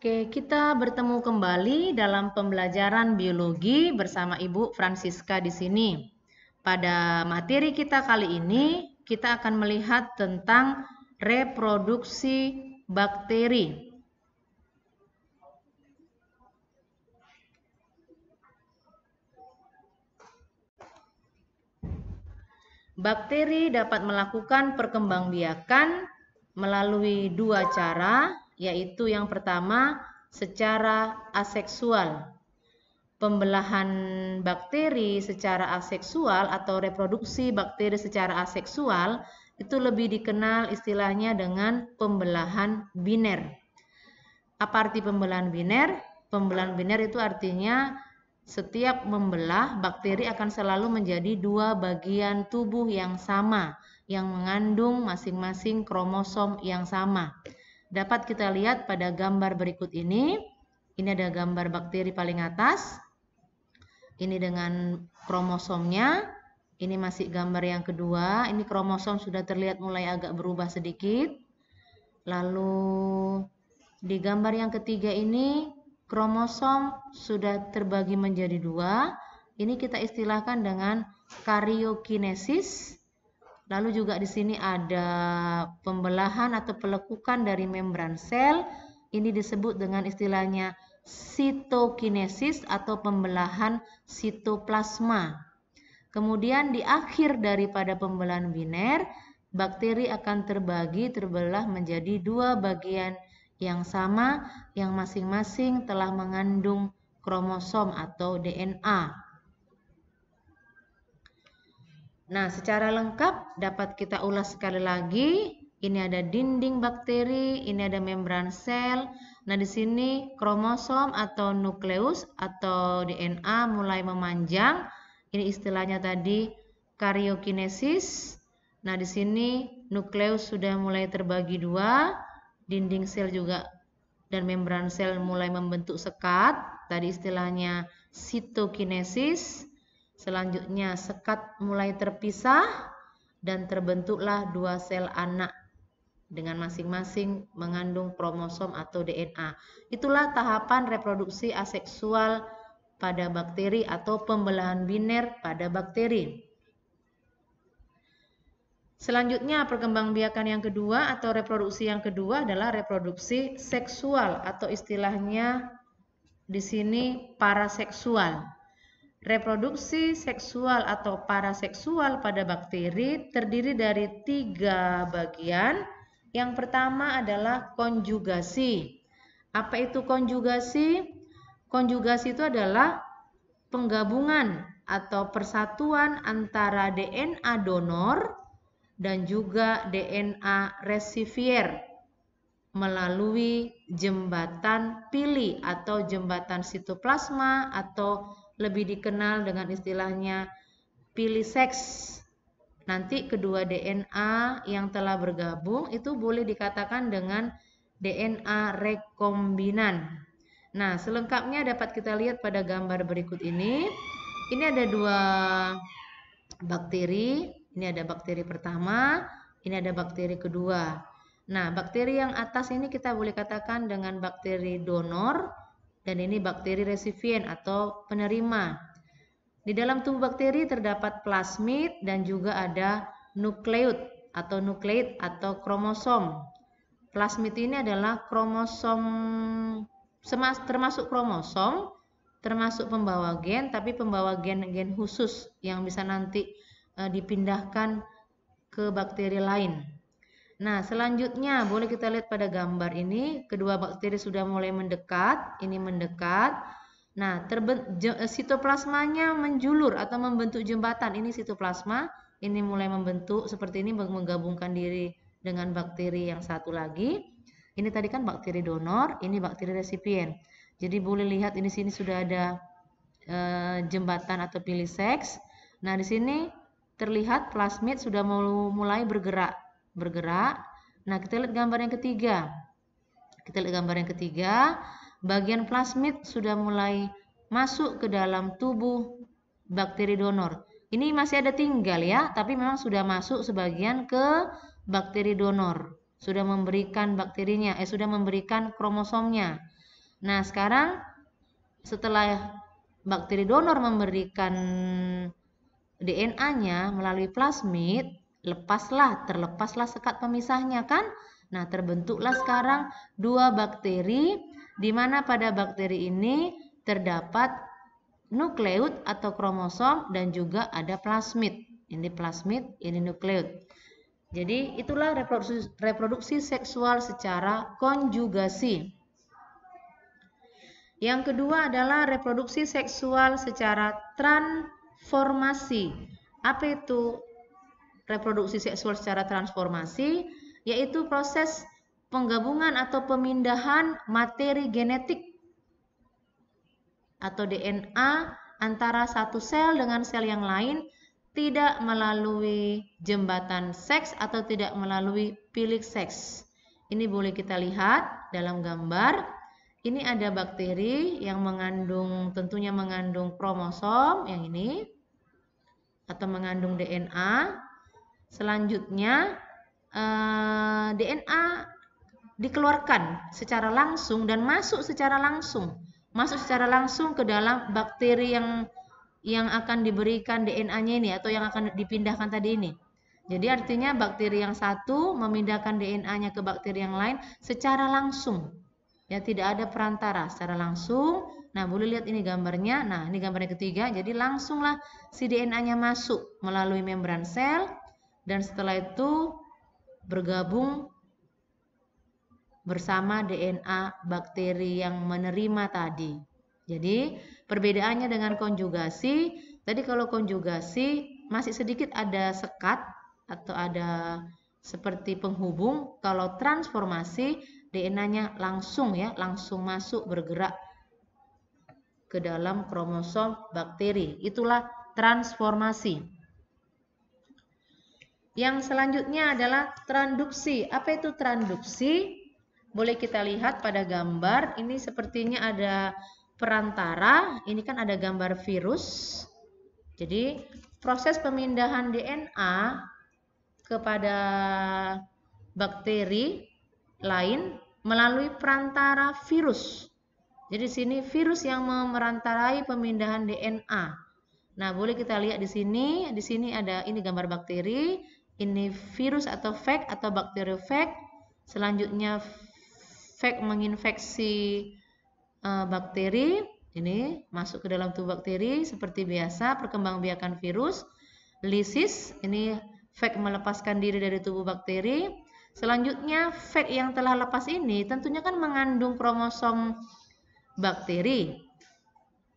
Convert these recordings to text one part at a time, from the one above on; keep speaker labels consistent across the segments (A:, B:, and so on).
A: Oke, kita bertemu kembali dalam pembelajaran biologi bersama Ibu Francisca di sini. Pada materi kita kali ini, kita akan melihat tentang reproduksi bakteri. Bakteri dapat melakukan perkembangbiakan melalui dua cara, yaitu yang pertama secara aseksual. Pembelahan bakteri secara aseksual atau reproduksi bakteri secara aseksual itu lebih dikenal istilahnya dengan pembelahan biner. Apa arti pembelahan biner? Pembelahan biner itu artinya setiap membelah bakteri akan selalu menjadi dua bagian tubuh yang sama yang mengandung masing-masing kromosom yang sama. Dapat kita lihat pada gambar berikut ini. Ini ada gambar bakteri paling atas. Ini dengan kromosomnya. Ini masih gambar yang kedua. Ini kromosom sudah terlihat mulai agak berubah sedikit. Lalu di gambar yang ketiga ini kromosom sudah terbagi menjadi dua. Ini kita istilahkan dengan karyokinesis. Lalu juga di sini ada pembelahan atau pelekukan dari membran sel. Ini disebut dengan istilahnya sitokinesis atau pembelahan sitoplasma. Kemudian di akhir daripada pembelahan biner, bakteri akan terbagi terbelah menjadi dua bagian yang sama yang masing-masing telah mengandung kromosom atau DNA. Nah, secara lengkap dapat kita ulas sekali lagi. Ini ada dinding bakteri, ini ada membran sel. Nah, di sini kromosom atau nukleus atau DNA mulai memanjang. Ini istilahnya tadi karyokinesis. Nah, di sini nukleus sudah mulai terbagi dua, dinding sel juga dan membran sel mulai membentuk sekat. Tadi istilahnya sitokinesis. Selanjutnya sekat mulai terpisah dan terbentuklah dua sel anak dengan masing-masing mengandung kromosom atau DNA. Itulah tahapan reproduksi aseksual pada bakteri atau pembelahan biner pada bakteri. Selanjutnya perkembangbiakan yang kedua atau reproduksi yang kedua adalah reproduksi seksual atau istilahnya di sini paraseksual. Reproduksi seksual atau paraseksual pada bakteri terdiri dari tiga bagian. Yang pertama adalah konjugasi. Apa itu konjugasi? Konjugasi itu adalah penggabungan atau persatuan antara DNA donor dan juga DNA resivier melalui jembatan pili atau jembatan sitoplasma atau lebih dikenal dengan istilahnya pilih seks. Nanti kedua DNA yang telah bergabung itu boleh dikatakan dengan DNA rekombinan. Nah, selengkapnya dapat kita lihat pada gambar berikut ini. Ini ada dua bakteri. Ini ada bakteri pertama, ini ada bakteri kedua. Nah, bakteri yang atas ini kita boleh katakan dengan bakteri donor dan ini bakteri resipien atau penerima. Di dalam tubuh bakteri terdapat plasmid dan juga ada nukleut atau nukleid atau kromosom. Plasmid ini adalah kromosom termasuk kromosom, termasuk pembawa gen, tapi pembawa gen-gen khusus yang bisa nanti eh, dipindahkan ke bakteri lain. Nah, selanjutnya boleh kita lihat pada gambar ini, kedua bakteri sudah mulai mendekat, ini mendekat. Nah, eh, sitoplasmanya menjulur atau membentuk jembatan. Ini sitoplasma, ini mulai membentuk seperti ini menggabungkan diri dengan bakteri yang satu lagi. Ini tadi kan bakteri donor, ini bakteri resipien. Jadi boleh lihat ini sini sudah ada e, jembatan atau pilih seks. Nah, di sini terlihat plasmid sudah mulai bergerak bergerak. Nah, kita lihat gambar yang ketiga. Kita lihat gambar yang ketiga, bagian plasmid sudah mulai masuk ke dalam tubuh bakteri donor. Ini masih ada tinggal ya, tapi memang sudah masuk sebagian ke bakteri donor. Sudah memberikan bakterinya, eh sudah memberikan kromosomnya. Nah, sekarang setelah bakteri donor memberikan DNA-nya melalui plasmid, lepaslah, terlepaslah sekat pemisahnya kan? Nah, terbentuklah sekarang dua bakteri di mana pada bakteri ini terdapat nukleut atau kromosom dan juga ada plasmid. Ini plasmid, ini nukleut. Jadi, itulah reproduksi, reproduksi seksual secara konjugasi. Yang kedua adalah reproduksi seksual secara transformasi. Apa itu reproduksi seksual secara transformasi, yaitu proses penggabungan atau pemindahan materi genetik atau DNA antara satu sel dengan sel yang lain tidak melalui jembatan seks atau tidak melalui pilik seks. Ini boleh kita lihat dalam gambar. Ini ada bakteri yang mengandung tentunya mengandung kromosom yang ini atau mengandung DNA Selanjutnya eh, DNA dikeluarkan secara langsung dan masuk secara langsung, masuk secara langsung ke dalam bakteri yang yang akan diberikan DNA-nya ini atau yang akan dipindahkan tadi ini. Jadi artinya bakteri yang satu memindahkan DNA-nya ke bakteri yang lain secara langsung. Ya tidak ada perantara secara langsung. Nah, boleh lihat ini gambarnya. Nah, ini gambarnya ketiga. Jadi langsunglah si DNA-nya masuk melalui membran sel dan setelah itu bergabung bersama DNA bakteri yang menerima tadi. Jadi, perbedaannya dengan konjugasi, tadi kalau konjugasi masih sedikit ada sekat atau ada seperti penghubung, kalau transformasi DNA-nya langsung ya, langsung masuk bergerak ke dalam kromosom bakteri. Itulah transformasi. Yang selanjutnya adalah transduksi. Apa itu transduksi? Boleh kita lihat pada gambar. Ini sepertinya ada perantara. Ini kan ada gambar virus. Jadi proses pemindahan DNA kepada bakteri lain melalui perantara virus. Jadi sini virus yang memerantarai pemindahan DNA. Nah, boleh kita lihat di sini, di sini ada ini gambar bakteri, ini virus atau fake atau bakteri Selanjutnya fake menginfeksi uh, bakteri. Ini masuk ke dalam tubuh bakteri seperti biasa perkembangbiakan virus. Lisis ini fake melepaskan diri dari tubuh bakteri. Selanjutnya fake yang telah lepas ini tentunya kan mengandung kromosom bakteri.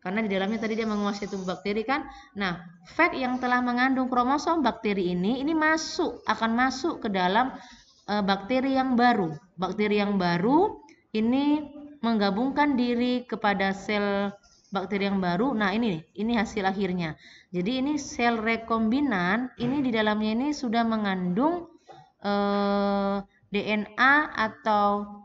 A: Karena di dalamnya tadi dia menguasai tubuh bakteri kan. Nah, fat yang telah mengandung kromosom bakteri ini ini masuk akan masuk ke dalam e, bakteri yang baru. Bakteri yang baru ini menggabungkan diri kepada sel bakteri yang baru. Nah, ini ini hasil akhirnya. Jadi ini sel rekombinan, ini di dalamnya ini sudah mengandung e, eh, DNA atau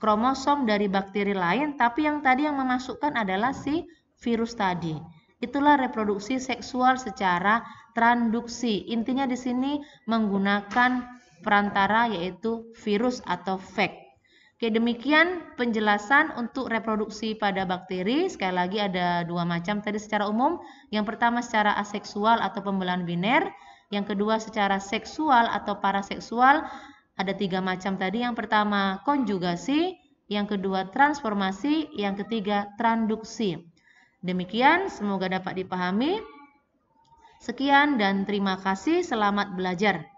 A: kromosom dari bakteri lain, tapi yang tadi yang memasukkan adalah si virus tadi. Itulah reproduksi seksual secara transduksi. Intinya di sini menggunakan perantara yaitu virus atau fek. Oke, demikian penjelasan untuk reproduksi pada bakteri. Sekali lagi ada dua macam tadi secara umum. Yang pertama secara aseksual atau pembelahan biner, yang kedua secara seksual atau paraseksual ada tiga macam tadi. Yang pertama konjugasi, yang kedua transformasi, yang ketiga transduksi. Demikian, semoga dapat dipahami. Sekian dan terima kasih. Selamat belajar.